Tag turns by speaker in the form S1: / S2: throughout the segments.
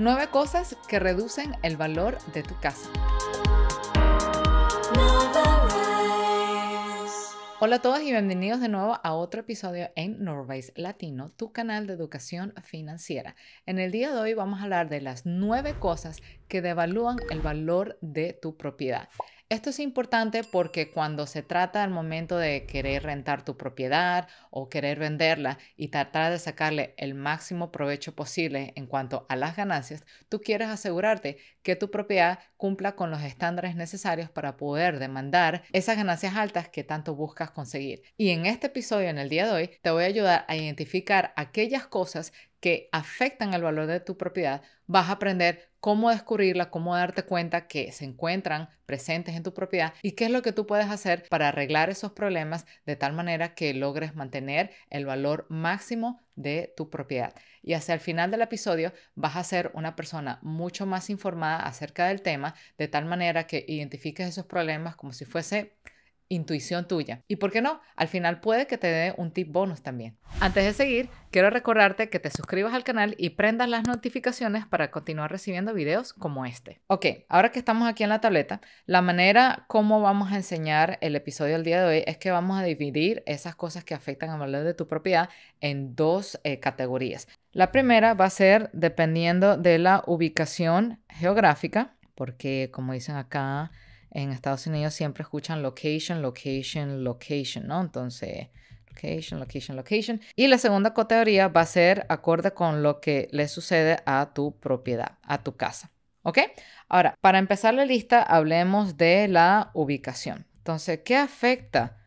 S1: 9 cosas que reducen el valor de tu casa. Hola a todos y bienvenidos de nuevo a otro episodio en Norway's Latino, tu canal de educación financiera. En el día de hoy vamos a hablar de las nueve cosas que devalúan el valor de tu propiedad. Esto es importante porque cuando se trata al momento de querer rentar tu propiedad o querer venderla y tratar de sacarle el máximo provecho posible en cuanto a las ganancias, tú quieres asegurarte que tu propiedad cumpla con los estándares necesarios para poder demandar esas ganancias altas que tanto buscas conseguir. Y en este episodio, en el día de hoy, te voy a ayudar a identificar aquellas cosas que afectan el valor de tu propiedad. Vas a aprender cómo descubrirla, cómo darte cuenta que se encuentran presentes en tu propiedad y qué es lo que tú puedes hacer para arreglar esos problemas de tal manera que logres mantener el valor máximo de tu propiedad. Y hacia el final del episodio vas a ser una persona mucho más informada acerca del tema, de tal manera que identifiques esos problemas como si fuese intuición tuya. Y por qué no, al final puede que te dé un tip bonus también. Antes de seguir, quiero recordarte que te suscribas al canal y prendas las notificaciones para continuar recibiendo videos como este. Ok, ahora que estamos aquí en la tableta, la manera como vamos a enseñar el episodio del día de hoy es que vamos a dividir esas cosas que afectan al valor de tu propiedad en dos eh, categorías. La primera va a ser dependiendo de la ubicación geográfica, porque como dicen acá, en Estados Unidos siempre escuchan location, location, location, ¿no? Entonces, location, location, location. Y la segunda categoría va a ser acorde con lo que le sucede a tu propiedad, a tu casa. ¿Ok? Ahora, para empezar la lista, hablemos de la ubicación. Entonces, ¿qué afecta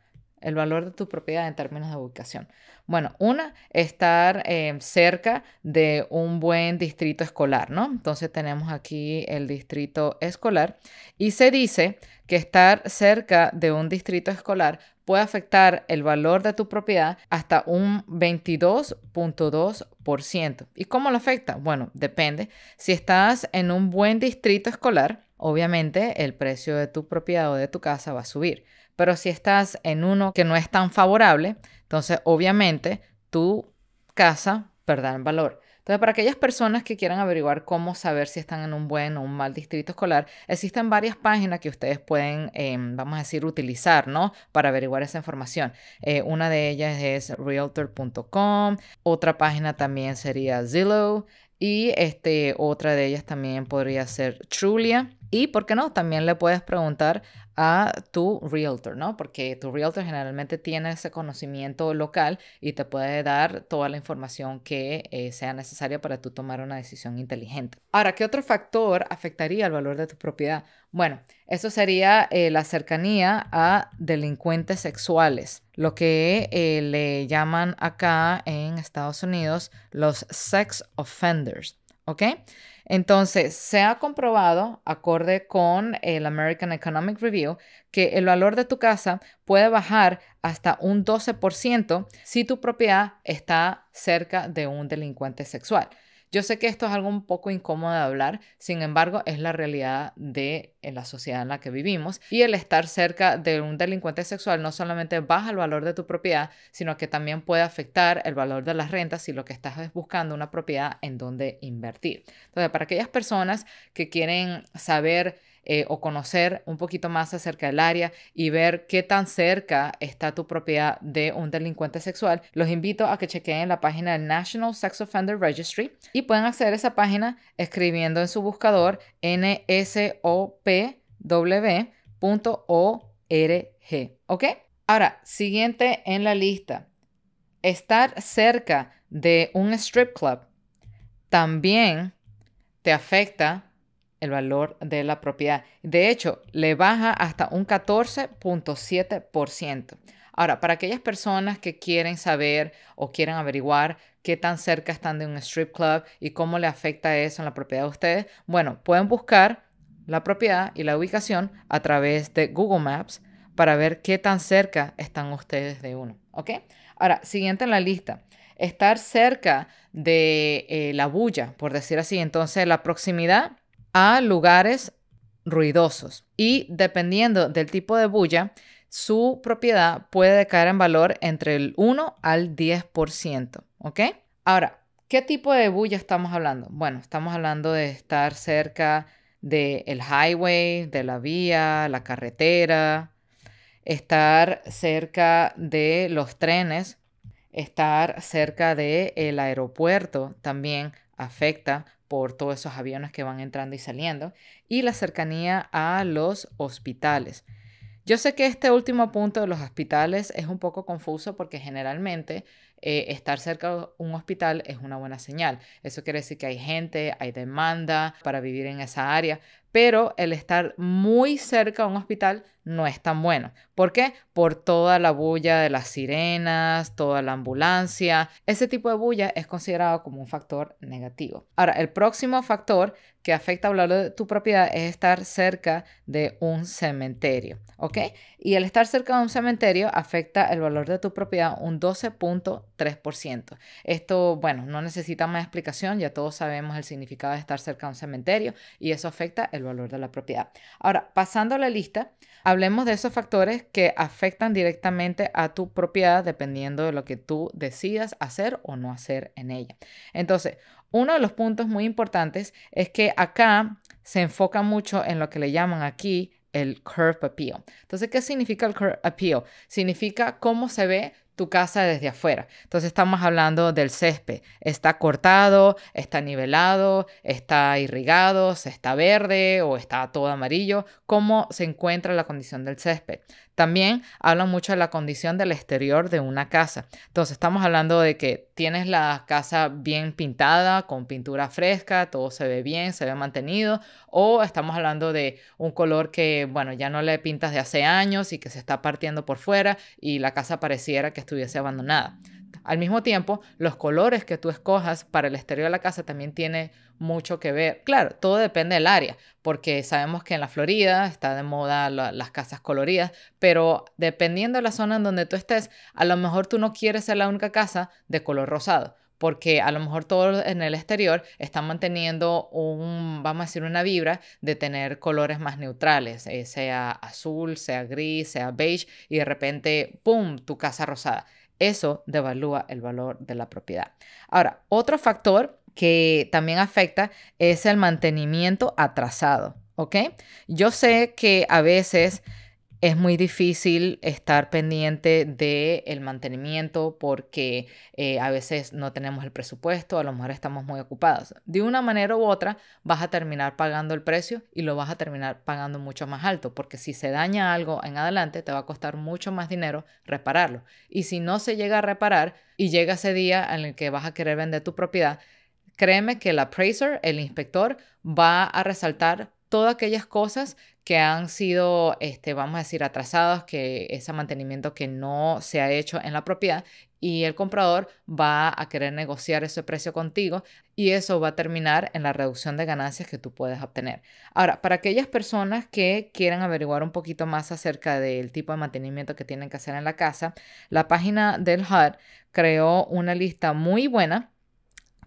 S1: el valor de tu propiedad en términos de ubicación. Bueno, una, estar em, cerca de un buen distrito escolar, ¿no? Entonces tenemos aquí el distrito escolar y se dice que estar cerca de un distrito escolar puede afectar el valor de tu propiedad hasta un 22.2%. ¿Y cómo lo afecta? Bueno, depende. Si estás en un buen distrito escolar, obviamente el precio de tu propiedad o de tu casa va a subir. Pero si estás en uno que no es tan favorable, entonces obviamente tu casa perderá en valor. Entonces, para aquellas personas que quieran averiguar cómo saber si están en un buen o un mal distrito escolar, existen varias páginas que ustedes pueden, em, vamos a decir, utilizar, ¿no? Para averiguar esa información. Eh, una de ellas es realtor.com, otra página también sería Zillow y este, otra de ellas también podría ser Trulia. Y, ¿por qué no? También le puedes preguntar a tu realtor, ¿no? Porque tu realtor generalmente tiene ese conocimiento local y te puede dar toda la información que eh, sea necesaria para tú tomar una decisión inteligente. Ahora, ¿qué otro factor afectaría al valor de tu propiedad? Bueno, eso sería eh, la cercanía a delincuentes sexuales, lo que eh, le llaman acá en Estados Unidos los sex offenders. ¿ok? Entonces, se ha comprobado, acorde con el American Economic Review, que el valor de tu casa puede bajar hasta un 12% si tu propiedad está cerca de un delincuente sexual. Yo sé que esto es algo un poco incómodo de hablar, sin embargo es la realidad de la sociedad en la que vivimos y el estar cerca de un delincuente sexual no solamente baja el valor de tu propiedad, sino que también puede afectar el valor de las rentas si lo que estás es buscando una propiedad en donde invertir. Entonces, para aquellas personas que quieren saber eh, o conocer un poquito más acerca del área y ver qué tan cerca está tu propiedad de un delincuente sexual, los invito a que chequen la página del National Sex Offender Registry y pueden acceder a esa página escribiendo en su buscador nsopw.org. ¿Ok? Ahora, siguiente en la lista, estar cerca de un strip club también te afecta el valor de la propiedad. De hecho, le baja hasta un 14.7%. Ahora, para aquellas personas que quieren saber o quieren averiguar qué tan cerca están de un strip club y cómo le afecta eso en la propiedad de ustedes, bueno, pueden buscar la propiedad y la ubicación a través de Google Maps para ver qué tan cerca están ustedes de uno, ¿ok? Ahora, siguiente en la lista, estar cerca de eh, la bulla, por decir así. Entonces, la proximidad a lugares ruidosos y dependiendo del tipo de bulla, su propiedad puede caer en valor entre el 1 al 10%, ¿ok? Ahora, ¿qué tipo de bulla estamos hablando? Bueno, estamos hablando de estar cerca del el highway, de la vía, la carretera, estar cerca de los trenes, estar cerca del el aeropuerto también afecta por todos esos aviones que van entrando y saliendo, y la cercanía a los hospitales. Yo sé que este último punto de los hospitales es un poco confuso porque generalmente eh, estar cerca de un hospital es una buena señal. Eso quiere decir que hay gente, hay demanda para vivir en esa área, pero el estar muy cerca a un hospital no es tan bueno. ¿Por qué? Por toda la bulla de las sirenas, toda la ambulancia. Ese tipo de bulla es considerado como un factor negativo. Ahora, el próximo factor que afecta al valor de tu propiedad es estar cerca de un cementerio, ¿ok? Y el estar cerca de un cementerio afecta el valor de tu propiedad un 12.3%. Esto, bueno, no necesita más explicación, ya todos sabemos el significado de estar cerca de un cementerio y eso afecta el valor de la propiedad. Ahora, pasando a la lista, Hablemos de esos factores que afectan directamente a tu propiedad dependiendo de lo que tú decidas hacer o no hacer en ella. Entonces, uno de los puntos muy importantes es que acá se enfoca mucho en lo que le llaman aquí el curve appeal. Entonces, ¿qué significa el curve appeal? Significa cómo se ve tu casa desde afuera. Entonces estamos hablando del césped. Está cortado, está nivelado, está irrigado, está verde o está todo amarillo. ¿Cómo se encuentra la condición del césped? También hablan mucho de la condición del exterior de una casa. Entonces, estamos hablando de que tienes la casa bien pintada, con pintura fresca, todo se ve bien, se ve mantenido, o estamos hablando de un color que, bueno, ya no le pintas de hace años y que se está partiendo por fuera y la casa pareciera que estuviese abandonada. Al mismo tiempo, los colores que tú escojas para el exterior de la casa también tiene mucho que ver. Claro, todo depende del área, porque sabemos que en la Florida está de moda las casas coloridas, pero dependiendo de la zona en donde tú estés, a lo mejor tú no quieres ser la única casa de color rosado porque a lo mejor todos en el exterior están manteniendo un, vamos a decir, una vibra de tener colores más neutrales, eh, sea azul, sea gris, sea beige, y de repente, ¡pum!, tu casa rosada. Eso devalúa el valor de la propiedad. Ahora, otro factor que también afecta es el mantenimiento atrasado, ¿ok? Yo sé que a veces es muy difícil estar pendiente del el mantenimiento porque eh, a veces no tenemos el presupuesto, a lo mejor estamos muy ocupados. De una manera u otra vas a terminar pagando el precio y lo vas a terminar pagando mucho más alto porque si se daña algo en adelante te va a costar mucho más dinero repararlo. Y si no se llega a reparar y llega ese día en el que vas a querer vender tu propiedad, créeme que el appraiser, el inspector, va a resaltar todas aquellas cosas que han sido, este, vamos a decir, atrasadas, que ese mantenimiento que no se ha hecho en la propiedad y el comprador va a querer negociar ese precio contigo y eso va a terminar en la reducción de ganancias que tú puedes obtener. Ahora, para aquellas personas que quieran averiguar un poquito más acerca del tipo de mantenimiento que tienen que hacer en la casa, la página del HUD creó una lista muy buena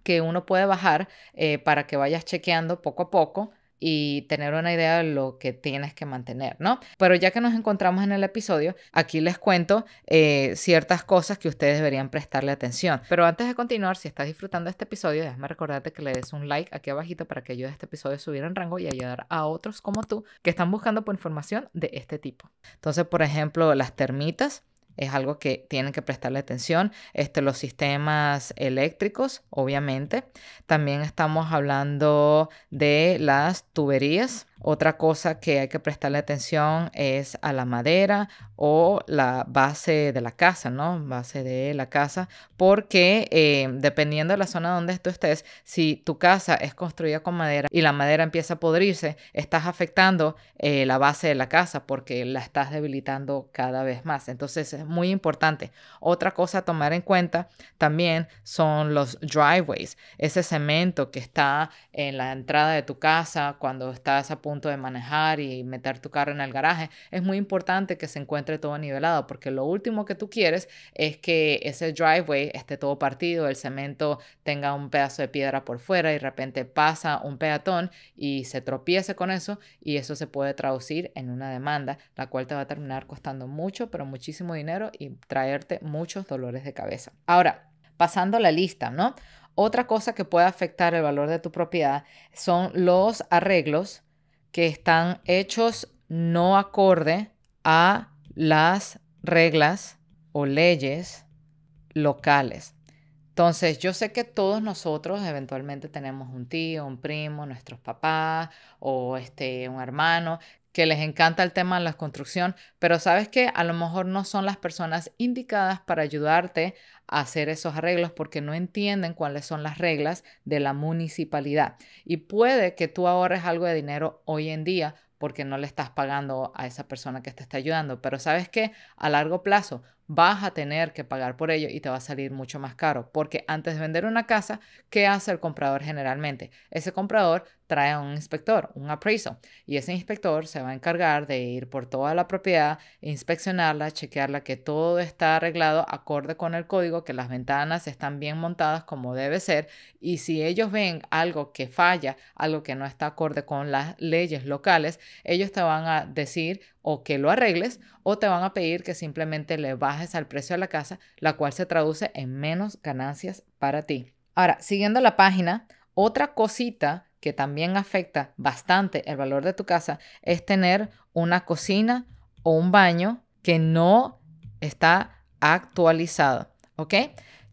S1: que uno puede bajar eh, para que vayas chequeando poco a poco y tener una idea de lo que tienes que mantener, ¿no? Pero ya que nos encontramos en el episodio, aquí les cuento eh, ciertas cosas que ustedes deberían prestarle atención. Pero antes de continuar, si estás disfrutando este episodio, déjame recordarte que le des un like aquí abajito para que ayude este episodio subiera subir en rango y ayudar a otros como tú que están buscando por información de este tipo. Entonces, por ejemplo, las termitas es algo que tienen que prestarle atención. Este, los sistemas eléctricos, obviamente. También estamos hablando de las tuberías otra cosa que hay que prestarle atención es a la madera o la base de la casa, ¿no? Base de la casa, porque eh, dependiendo de la zona donde tú estés, si tu casa es construida con madera y la madera empieza a podrirse, estás afectando eh, la base de la casa porque la estás debilitando cada vez más. Entonces es muy importante. Otra cosa a tomar en cuenta también son los driveways, ese cemento que está en la entrada de tu casa cuando estás a punto de manejar y meter tu carro en el garaje, es muy importante que se encuentre todo nivelado porque lo último que tú quieres es que ese driveway esté todo partido, el cemento tenga un pedazo de piedra por fuera y de repente pasa un peatón y se tropiece con eso y eso se puede traducir en una demanda, la cual te va a terminar costando mucho, pero muchísimo dinero y traerte muchos dolores de cabeza. Ahora, pasando la lista, ¿no? Otra cosa que puede afectar el valor de tu propiedad son los arreglos que están hechos no acorde a las reglas o leyes locales. Entonces, yo sé que todos nosotros eventualmente tenemos un tío, un primo, nuestros papás o este un hermano que les encanta el tema de la construcción, pero sabes que a lo mejor no son las personas indicadas para ayudarte hacer esos arreglos porque no entienden cuáles son las reglas de la municipalidad. Y puede que tú ahorres algo de dinero hoy en día porque no le estás pagando a esa persona que te está ayudando, pero sabes que a largo plazo vas a tener que pagar por ello y te va a salir mucho más caro, porque antes de vender una casa, ¿qué hace el comprador generalmente? Ese comprador trae a un inspector, un appraisal, y ese inspector se va a encargar de ir por toda la propiedad, inspeccionarla, chequearla que todo está arreglado acorde con el código, que las ventanas están bien montadas como debe ser, y si ellos ven algo que falla, algo que no está acorde con las leyes locales, ellos te van a decir o que lo arregles o te van a pedir que simplemente le bajes al precio de la casa, la cual se traduce en menos ganancias para ti. Ahora, siguiendo la página, otra cosita que también afecta bastante el valor de tu casa es tener una cocina o un baño que no está actualizado, ¿ok?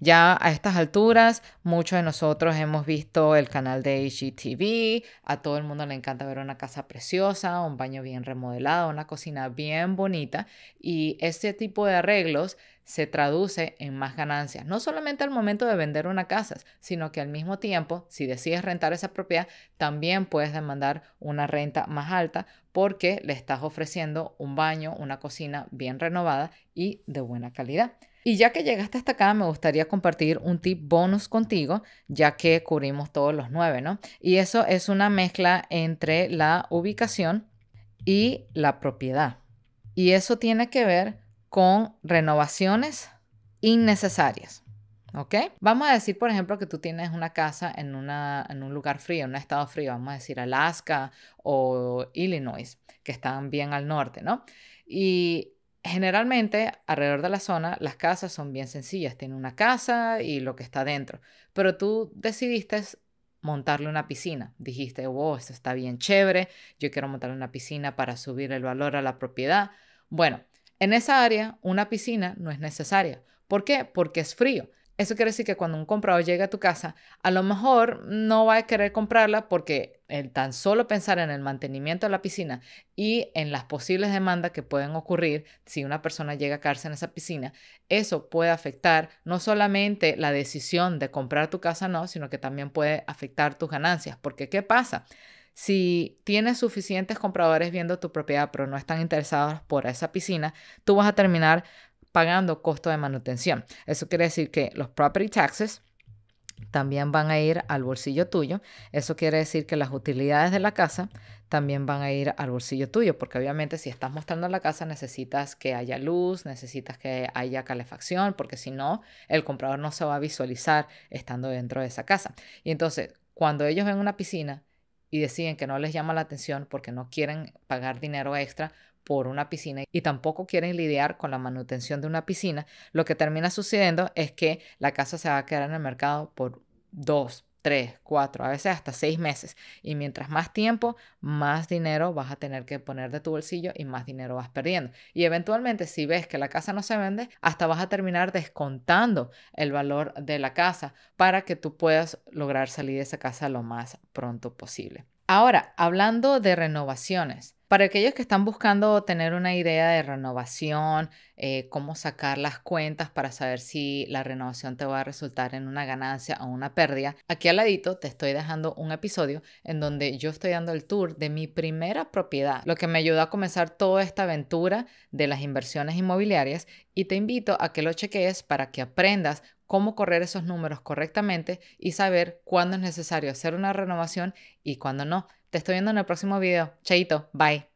S1: Ya a estas alturas, muchos de nosotros hemos visto el canal de HGTV, a todo el mundo le encanta ver una casa preciosa, un baño bien remodelado, una cocina bien bonita y este tipo de arreglos se traduce en más ganancias, no solamente al momento de vender una casa, sino que al mismo tiempo, si decides rentar esa propiedad, también puedes demandar una renta más alta porque le estás ofreciendo un baño, una cocina bien renovada y de buena calidad. Y ya que llegaste hasta acá, me gustaría compartir un tip bonus contigo, ya que cubrimos todos los nueve, ¿no? Y eso es una mezcla entre la ubicación y la propiedad. Y eso tiene que ver con renovaciones innecesarias. ¿Ok? Vamos a decir, por ejemplo, que tú tienes una casa en, en un lugar frío, en un estado frío, vamos a decir Alaska o Illinois, que están bien al norte, ¿no? Y generalmente alrededor de la zona las casas son bien sencillas, tiene una casa y lo que está dentro, pero tú decidiste montarle una piscina. Dijiste, wow, oh, esto está bien chévere, yo quiero montarle una piscina para subir el valor a la propiedad. Bueno, en esa área, una piscina no es necesaria. ¿Por qué? Porque es frío. Eso quiere decir que cuando un comprador llega a tu casa, a lo mejor no va a querer comprarla porque el tan solo pensar en el mantenimiento de la piscina y en las posibles demandas que pueden ocurrir si una persona llega a quedarse en esa piscina, eso puede afectar no solamente la decisión de comprar tu casa no, sino que también puede afectar tus ganancias. Porque ¿qué pasa? Si tienes suficientes compradores viendo tu propiedad, pero no están interesados por esa piscina, tú vas a terminar pagando costo de manutención. Eso quiere decir que los property taxes también van a ir al bolsillo tuyo. Eso quiere decir que las utilidades de la casa también van a ir al bolsillo tuyo, porque obviamente si estás mostrando la casa necesitas que haya luz, necesitas que haya calefacción, porque si no, el comprador no se va a visualizar estando dentro de esa casa. Y entonces, cuando ellos ven una piscina y deciden que no les llama la atención porque no quieren pagar dinero extra por una piscina y tampoco quieren lidiar con la manutención de una piscina, lo que termina sucediendo es que la casa se va a quedar en el mercado por dos, tres, cuatro, a veces hasta seis meses. Y mientras más tiempo, más dinero vas a tener que poner de tu bolsillo y más dinero vas perdiendo. Y eventualmente si ves que la casa no se vende, hasta vas a terminar descontando el valor de la casa para que tú puedas lograr salir de esa casa lo más pronto posible. Ahora, hablando de renovaciones. Para aquellos que están buscando tener una idea de renovación, eh, cómo sacar las cuentas para saber si la renovación te va a resultar en una ganancia o una pérdida, aquí al ladito te estoy dejando un episodio en donde yo estoy dando el tour de mi primera propiedad, lo que me ayudó a comenzar toda esta aventura de las inversiones inmobiliarias y te invito a que lo chequees para que aprendas cómo correr esos números correctamente y saber cuándo es necesario hacer una renovación y cuándo no. Te estoy viendo en el próximo video. Chaito, bye.